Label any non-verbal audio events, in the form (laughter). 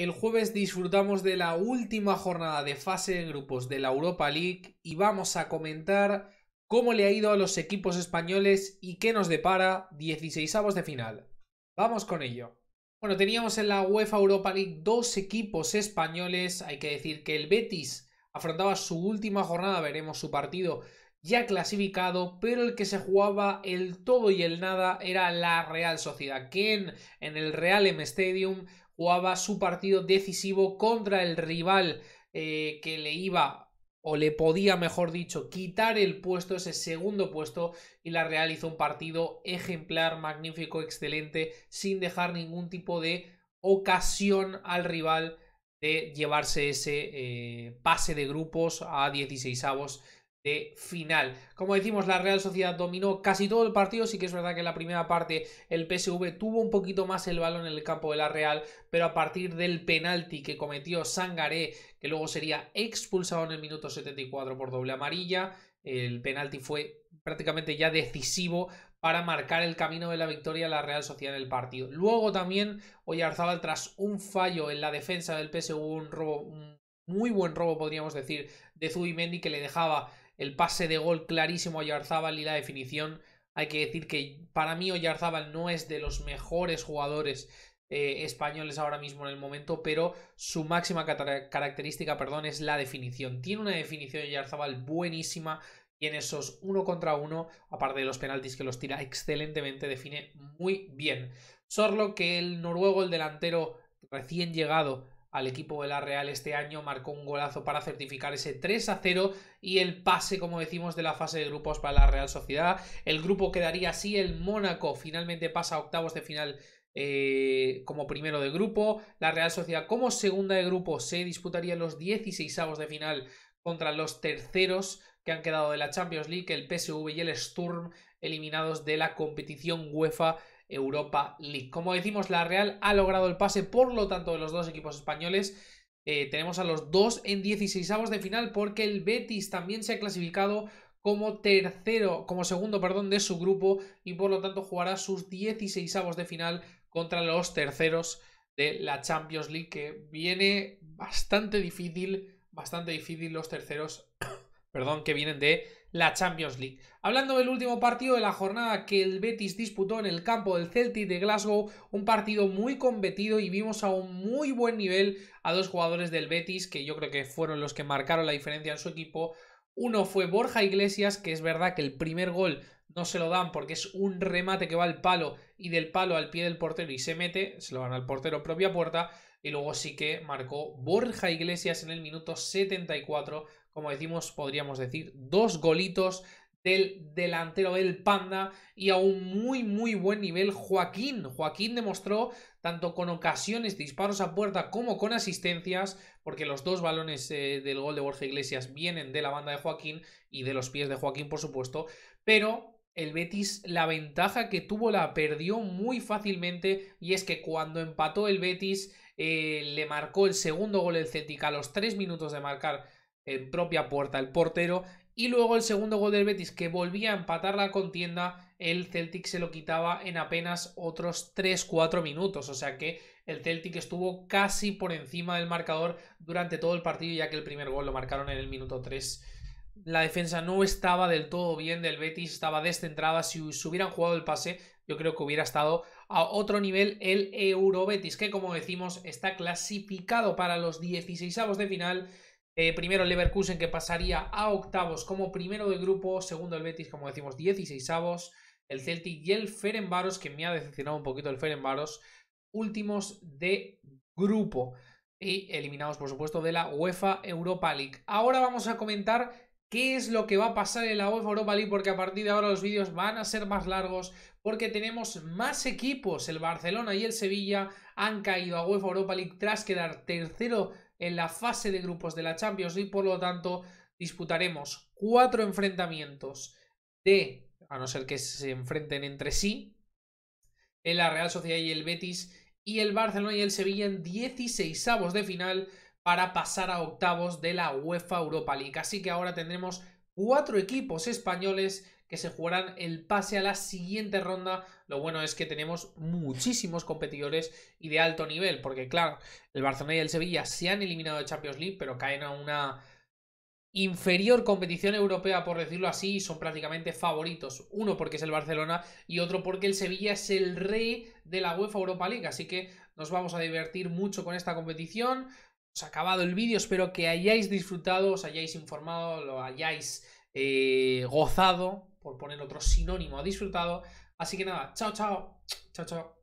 El jueves disfrutamos de la última jornada de fase de grupos de la Europa League y vamos a comentar cómo le ha ido a los equipos españoles y qué nos depara 16 avos de final. Vamos con ello. Bueno, teníamos en la UEFA Europa League dos equipos españoles. Hay que decir que el Betis afrontaba su última jornada, veremos su partido ya clasificado, pero el que se jugaba el todo y el nada era la Real Sociedad, quien en el Real M Stadium jugaba su partido decisivo contra el rival eh, que le iba o le podía, mejor dicho, quitar el puesto, ese segundo puesto, y la realizó un partido ejemplar, magnífico, excelente, sin dejar ningún tipo de ocasión al rival de llevarse ese eh, pase de grupos a 16avos de final. Como decimos, la Real Sociedad dominó casi todo el partido, sí que es verdad que en la primera parte el PSV tuvo un poquito más el balón en el campo de la Real, pero a partir del penalti que cometió Sangaré, que luego sería expulsado en el minuto 74 por doble amarilla, el penalti fue prácticamente ya decisivo para marcar el camino de la victoria a la Real Sociedad en el partido. Luego también Oyarzabal, tras un fallo en la defensa del PSV, un robo, un muy buen robo podríamos decir, de Zubimendi que le dejaba el pase de gol clarísimo a Yarzabal y la definición. Hay que decir que para mí Oyarzábal no es de los mejores jugadores eh, españoles ahora mismo en el momento, pero su máxima característica perdón, es la definición. Tiene una definición Oyarzábal buenísima y en esos uno contra uno, aparte de los penaltis que los tira excelentemente, define muy bien. Sorlo, que el noruego, el delantero recién llegado, al equipo de la Real este año, marcó un golazo para certificar ese 3 a 0 y el pase, como decimos, de la fase de grupos para la Real Sociedad. El grupo quedaría así, el Mónaco finalmente pasa a octavos de final eh, como primero de grupo, la Real Sociedad como segunda de grupo se disputaría los 16 avos de final contra los terceros que han quedado de la Champions League, el PSV y el Sturm eliminados de la competición UEFA Europa League. Como decimos, la Real ha logrado el pase, por lo tanto, de los dos equipos españoles. Eh, tenemos a los dos en 16 avos de final porque el Betis también se ha clasificado como tercero, como segundo, perdón, de su grupo y por lo tanto jugará sus 16 avos de final contra los terceros de la Champions League que viene bastante difícil, bastante difícil los terceros, (coughs) perdón, que vienen de la Champions League. Hablando del último partido de la jornada que el Betis disputó en el campo del Celtic de Glasgow, un partido muy competido y vimos a un muy buen nivel a dos jugadores del Betis que yo creo que fueron los que marcaron la diferencia en su equipo. Uno fue Borja Iglesias, que es verdad que el primer gol no se lo dan porque es un remate que va al palo y del palo al pie del portero y se mete, se lo dan al portero propia puerta y luego sí que marcó Borja Iglesias en el minuto 74 como decimos, podríamos decir, dos golitos del delantero del Panda y a un muy muy buen nivel Joaquín. Joaquín demostró tanto con ocasiones de disparos a puerta como con asistencias, porque los dos balones eh, del gol de Borja Iglesias vienen de la banda de Joaquín y de los pies de Joaquín por supuesto, pero el Betis la ventaja que tuvo la perdió muy fácilmente y es que cuando empató el Betis eh, le marcó el segundo gol el Celtic a los tres minutos de marcar en eh, propia puerta el portero. Y luego el segundo gol del Betis que volvía a empatar la contienda, el Celtic se lo quitaba en apenas otros 3-4 minutos. O sea que el Celtic estuvo casi por encima del marcador durante todo el partido ya que el primer gol lo marcaron en el minuto 3. La defensa no estaba del todo bien del Betis, estaba descentrada. Si se hubieran jugado el pase, yo creo que hubiera estado a otro nivel el Eurobetis, que como decimos está clasificado para los 16avos de final eh, primero el Leverkusen que pasaría a octavos como primero de grupo, segundo el Betis como decimos 16 avos, el Celtic y el Ferenbaros que me ha decepcionado un poquito el Ferenbaros, últimos de grupo y eliminados por supuesto de la UEFA Europa League. Ahora vamos a comentar qué es lo que va a pasar en la UEFA Europa League, porque a partir de ahora los vídeos van a ser más largos, porque tenemos más equipos. El Barcelona y el Sevilla han caído a UEFA Europa League tras quedar tercero en la fase de grupos de la Champions y por lo tanto disputaremos cuatro enfrentamientos de, a no ser que se enfrenten entre sí, en la Real Sociedad y el Betis y el Barcelona y el Sevilla en 16 avos de final para pasar a octavos de la UEFA Europa League. Así que ahora tendremos cuatro equipos españoles que se jugarán el pase a la siguiente ronda. Lo bueno es que tenemos muchísimos competidores y de alto nivel, porque claro, el Barcelona y el Sevilla se han eliminado de Champions League, pero caen a una inferior competición europea, por decirlo así, y son prácticamente favoritos. Uno porque es el Barcelona y otro porque el Sevilla es el rey de la UEFA Europa League. Así que nos vamos a divertir mucho con esta competición os ha acabado el vídeo. Espero que hayáis disfrutado, os hayáis informado, lo hayáis eh, gozado, por poner otro sinónimo, a disfrutado. Así que nada, chao, chao. Chao, chao.